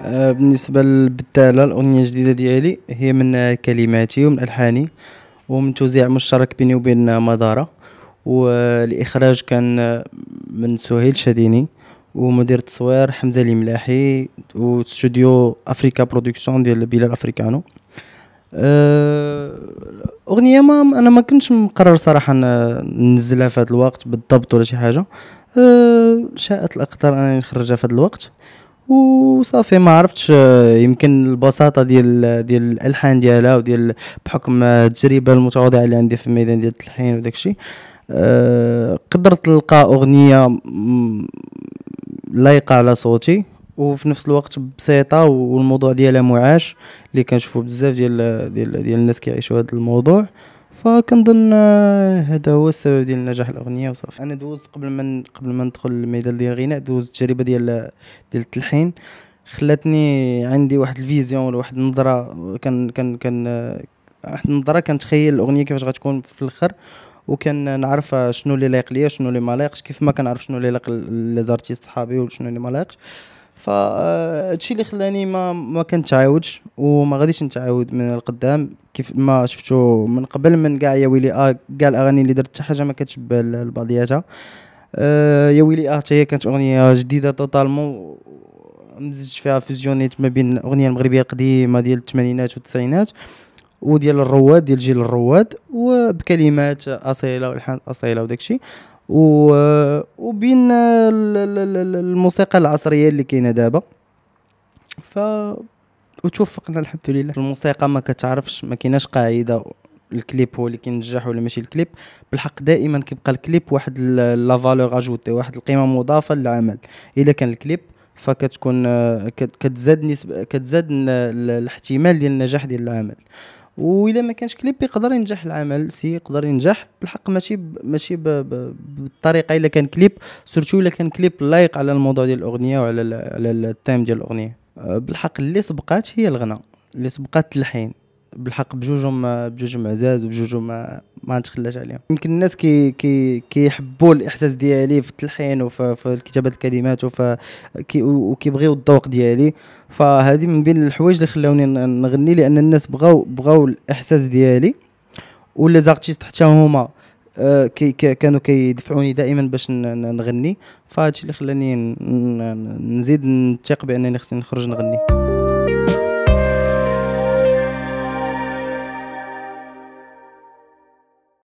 آه، بالنسبه للبداله الاغنيه الجديده ديالي هي من كلماتي ومن الحاني ومن توزيع مشترك بيني وبين مدارة والاخراج كان من سهيل شاديني ومدير التصوير حمزه الملاحي واستوديو افريكا برودكسيون ديال بلال افريكانو أه، اغنيه ما انا ما كنتش مقرر صراحه ننزلها في هذا الوقت بالضبط ولا شي حاجه أه شاءت الاقدار انني نخرجها في هذا الوقت وصافي ما عرفتش أه، يمكن البساطه ديال ديال الالحان ديالها وديال بحكم التجربه المتواضعه اللي عندي في الميدان ديال التلحين وداكشي أه قدرت نلقى اغنيه لايقه على صوتي وفي نفس الوقت بسيطه والموضوع ديالها معاش اللي كنشوفو بزاف ديال ديال ديال الناس كيعيشوا هذا الموضوع فكنظن آه، هذا هو السبب ديال نجاح الاغنيه وصافي انا دوزت قبل ما قبل ما ندخل الميدان ديال الغناء دوزت التجربه ديال ديال التلحين خلاتني عندي واحد الفيزيون ولا واحد النظره كان كان كان آه، واحد النظره كنتخيل الاغنيه كيفاش غتكون في الاخر وكان نعرف شنو اللي لايق ليا شنو اللي ما لايقش كيف ما كنعرف شنو اللي لايق لي صحابي وشنو اللي ما لايقش فهادشي اللي خلاني ما ما كنتعاودش وما غاديش نتعاود من القدام كيف ما شفتو من قبل من كاع يا ويلي اه كاع الاغاني اللي درت حتى حاجه ما كتشبه لبعضياتها آه يا ويلي اه حتى هي كانت اغنيه جديده توتالمون مزج فيها فيزيونيت ما بين الاغنيه المغربيه القديمه ديال الثمانينات والتسعينات وديال الرواد ديال جيل الرواد وبكلمات اصيله والحان اصيله وداكشي و وبين الموسيقى العصريه اللي كاينه دابا ف وتوفقنا الحمد لله الموسيقى ما كتعرفش ما كايناش قاعده الكليب هو اللي كينجح ولا ماشي الكليب بالحق دائما كيبقى الكليب واحد لا فالور اجوتي واحد القيمه مضافه للعمل الا كان الكليب فكتكون كتزاد نسبه كتزاد الاحتمال ديال النجاح ديال العمل وإلا ما كانش كليب يقدر ينجح العمل سي يقدر ينجح بالحق ماشي ب... ماشي ب... ب... بالطريقه الا كان كليب سورتو الا كان كليب لايق على الموضوع ديال الاغنيه وعلى ال... على التيم ديال الاغنيه أه، بالحق اللي سبقات هي الغناء اللي سبقات الحين بالحق بجوجهم بجوجهم عزاز وبجوجهم ما, نتخلاش عليهم يمكن الناس كي كي كيحبوا الاحساس ديالي في التلحين وفي كتابه الكلمات وفي وكيبغيو الذوق ديالي فهذه من بين الحوايج اللي خلاوني نغني لان الناس بغاو بغاو الاحساس ديالي ولا زارتيست حتى هما آه، كي كانوا كيدفعوني دائما باش نغني فهادشي اللي خلاني نزيد نثق بانني خصني نخرج نغني